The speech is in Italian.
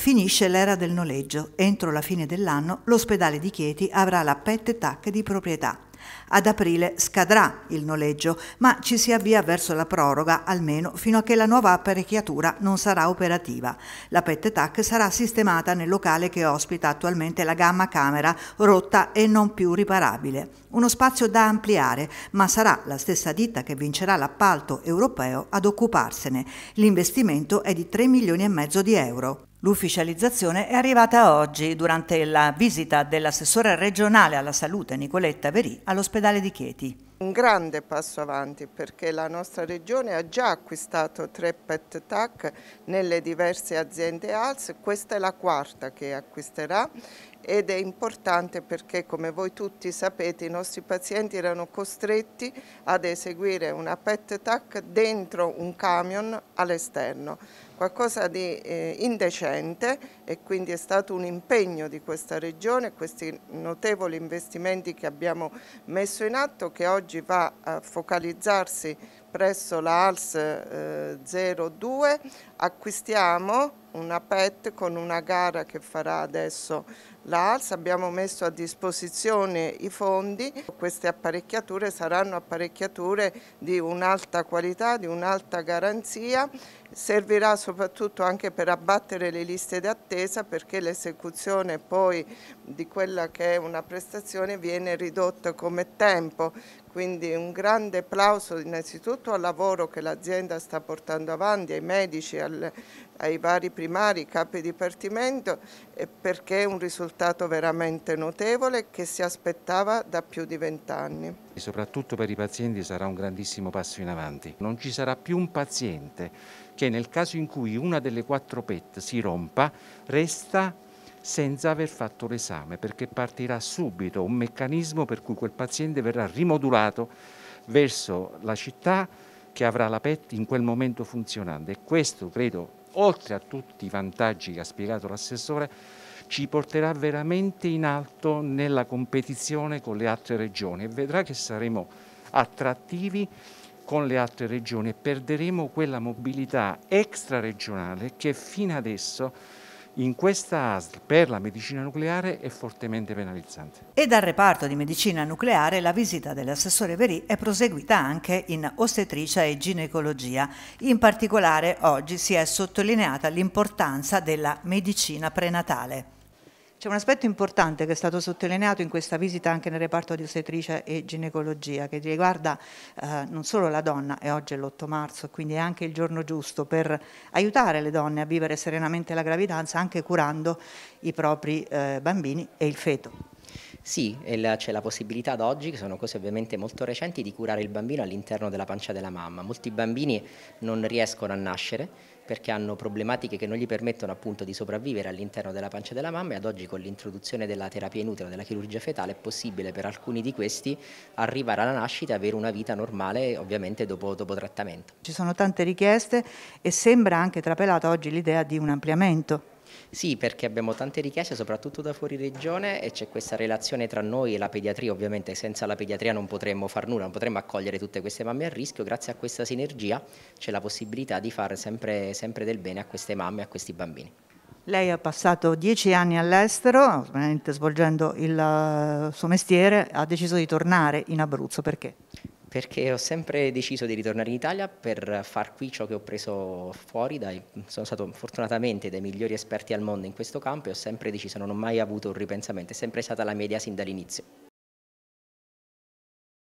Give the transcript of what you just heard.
Finisce l'era del noleggio. Entro la fine dell'anno l'ospedale di Chieti avrà la pet tac di proprietà. Ad aprile scadrà il noleggio, ma ci si avvia verso la proroga, almeno fino a che la nuova apparecchiatura non sarà operativa. La pet tac sarà sistemata nel locale che ospita attualmente la gamma camera, rotta e non più riparabile. Uno spazio da ampliare, ma sarà la stessa ditta che vincerà l'appalto europeo ad occuparsene. L'investimento è di 3 milioni e mezzo di euro. L'ufficializzazione è arrivata oggi durante la visita dell'assessore regionale alla salute Nicoletta Verì all'ospedale di Chieti. Un grande passo avanti perché la nostra regione ha già acquistato tre PET TAC nelle diverse aziende ALS, questa è la quarta che acquisterà ed è importante perché come voi tutti sapete i nostri pazienti erano costretti ad eseguire una PET TAC dentro un camion all'esterno qualcosa di eh, indecente e quindi è stato un impegno di questa regione, questi notevoli investimenti che abbiamo messo in atto che oggi va a focalizzarsi presso la ALS eh, 02 acquistiamo una PET con una gara che farà adesso la l'ALS, abbiamo messo a disposizione i fondi, queste apparecchiature saranno apparecchiature di un'alta qualità, di un'alta garanzia, servirà soprattutto anche per abbattere le liste d'attesa perché l'esecuzione poi di quella che è una prestazione viene ridotta come tempo, quindi un grande applauso innanzitutto al lavoro che l'azienda sta portando avanti, ai medici, al, ai vari primari, capi dipartimento, perché è un risultato veramente notevole che si aspettava da più di vent'anni. Soprattutto per i pazienti sarà un grandissimo passo in avanti. Non ci sarà più un paziente che nel caso in cui una delle quattro PET si rompa resta senza aver fatto l'esame, perché partirà subito un meccanismo per cui quel paziente verrà rimodulato verso la città che avrà la PET in quel momento funzionante. E questo, credo, oltre a tutti i vantaggi che ha spiegato l'assessore, ci porterà veramente in alto nella competizione con le altre regioni e vedrà che saremo attrattivi con le altre regioni e perderemo quella mobilità extra regionale che fino adesso in questa ASL per la medicina nucleare è fortemente penalizzante. E dal reparto di medicina nucleare la visita dell'assessore Verì è proseguita anche in ostetricia e ginecologia. In particolare oggi si è sottolineata l'importanza della medicina prenatale. C'è un aspetto importante che è stato sottolineato in questa visita anche nel reparto di ostetricia e ginecologia, che riguarda eh, non solo la donna, e oggi è l'8 marzo, quindi è anche il giorno giusto per aiutare le donne a vivere serenamente la gravidanza, anche curando i propri eh, bambini e il feto. Sì, c'è la possibilità ad oggi, che sono cose ovviamente molto recenti, di curare il bambino all'interno della pancia della mamma. Molti bambini non riescono a nascere perché hanno problematiche che non gli permettono appunto di sopravvivere all'interno della pancia della mamma e ad oggi con l'introduzione della terapia in utero, della chirurgia fetale, è possibile per alcuni di questi arrivare alla nascita e avere una vita normale ovviamente dopo, dopo trattamento. Ci sono tante richieste e sembra anche trapelata oggi l'idea di un ampliamento sì, perché abbiamo tante richieste, soprattutto da fuori regione e c'è questa relazione tra noi e la pediatria, ovviamente senza la pediatria non potremmo far nulla, non potremmo accogliere tutte queste mamme a rischio, grazie a questa sinergia c'è la possibilità di fare sempre, sempre del bene a queste mamme e a questi bambini. Lei ha passato dieci anni all'estero, ovviamente svolgendo il eh, suo mestiere, ha deciso di tornare in Abruzzo, perché? Perché ho sempre deciso di ritornare in Italia per far qui ciò che ho preso fuori, dai, sono stato fortunatamente dai migliori esperti al mondo in questo campo e ho sempre deciso, non ho mai avuto un ripensamento, è sempre stata la media sin dall'inizio.